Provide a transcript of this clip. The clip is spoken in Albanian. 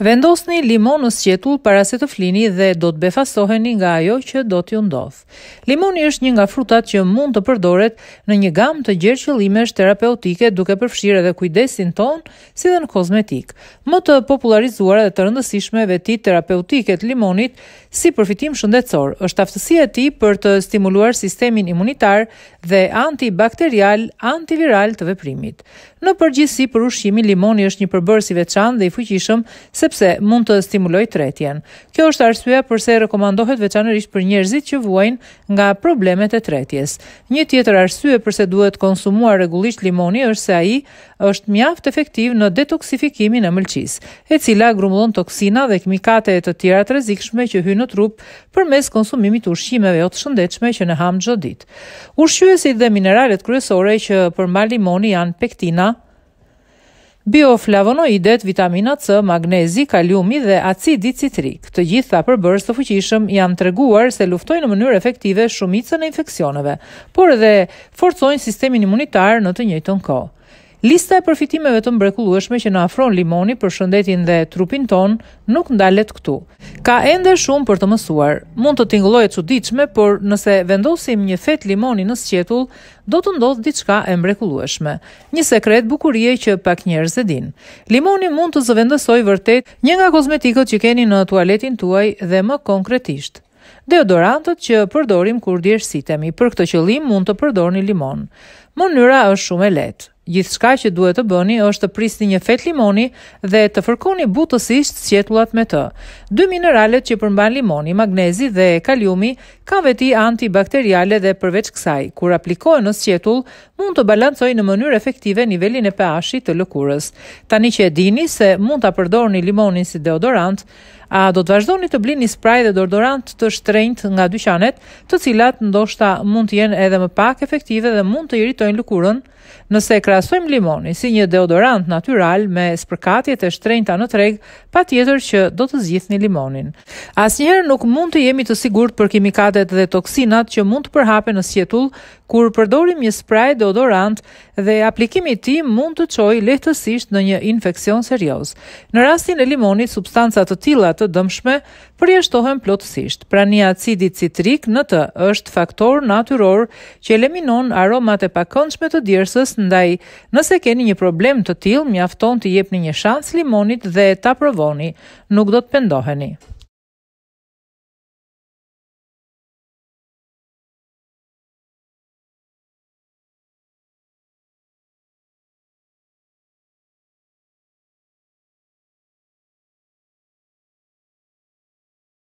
Vendosni limon në sjetull para se të flini dhe do të befasoheni nga ajo që do t'ju ndodh. Limoni është një nga frutat që mund të përdoret në një gamë të gjerë qëllimesh terapeutike duke përfshirë edhe kujdesin ton, si dhe në kozmetik. Më të popularizuar dhe të rëndësishme veti terapeutike të limonit si përfitim shëndetësor është aftësia e tij për të stimuluar sistemin imunitar dhe antibakterial, antiviral të veprimit. Në përgjithësi për ushqimi, limoni është një përbërës i veçantë dhe i fuqishëm se sepse mund të stimuloj tretjen. Kjo është arsyeja përse rekomandohet veçanërisht për njerëzit që vuajnë nga problemet e tretjes. Një tjetër arsye përse duhet konsumuar regullisht limoni është se aji është mjaft efektiv në detoksifikimin e mëlqis, e cila grumbullon toksina dhe kimikate e të tjera të rezikshme që hynë në trup për mes konsumimit ushqimeve o të shëndechme që në hamë gjodit. Ushqyësit dhe mineralet kryesore që përmban limoni janë pektina, Bioflavonoidet, vitamina C, magnezi, kaliumi dhe acidi citrik, të gjitha përbërës të fuqishëm janë treguar se luftojnë në mënyrë efektive shumicën e infekcioneve, por edhe forcojnë sistemin imunitar në të njëjtën kohë. Lista e përfitimeve të mrekullueshme që na afron limoni për shëndetin dhe trupin ton nuk ndalet këtu. Ka ende shumë për të mësuar. Mund të tingëllojë çuditshme, por nëse vendosim një fet limoni në sqetull, do të ndodh diçka e mrekullueshme. Një sekret bukurie që pak njerëz e dinë. Limoni mund të zëvendësojë vërtet një nga kozmetikët që keni në tualetin tuaj dhe më konkretisht deodorantët që përdorim kur djersitemi. Për këtë qëllim mund të përdorni limon. Mënyra është shumë e lehtë. Gjithë shka që duhet të bëni është të prisni një fet limoni dhe të fërkoni butësisht sjetullat me të. Dë mineralet që përmban limoni, magnezi dhe kaliumi, ka veti antibakteriale dhe përveç kësaj, kur aplikojnë në sjetull, mund të balancoj në mënyrë efektive nivelin e ph të lëkurës. Tani që e dini se mund të përdorni limonin si deodorant, A do të vazhdoni të blini spray dhe deodorant të shtrejnët nga dyqanet, të cilat ndoshta mund të jenë edhe më pak efektive dhe mund të Nëse e krasojmë limoni si një deodorant natyral me spërkatjet e shtrenjta në treg, pa tjetër që do të zgjithni limonin. Asnjëherë nuk mund të jemi të sigurt për kimikatet dhe toksinat që mund të përhapen në sjetull, kur përdorim një spray deodorant dhe aplikimi i ti tij mund të çojë lehtësisht në një infeksion serioz. Në rastin e limonit, substanca të tilla të dëmshme përjashtohen plotësisht. Prania e acidit citrik në të është faktor natyror që eliminon aromat e pakëndshme të djersës, ndaj nëse keni një problem të tillë, mjafton të jepni një shans limonit dhe ta provoni. Nuk do të pendoheni.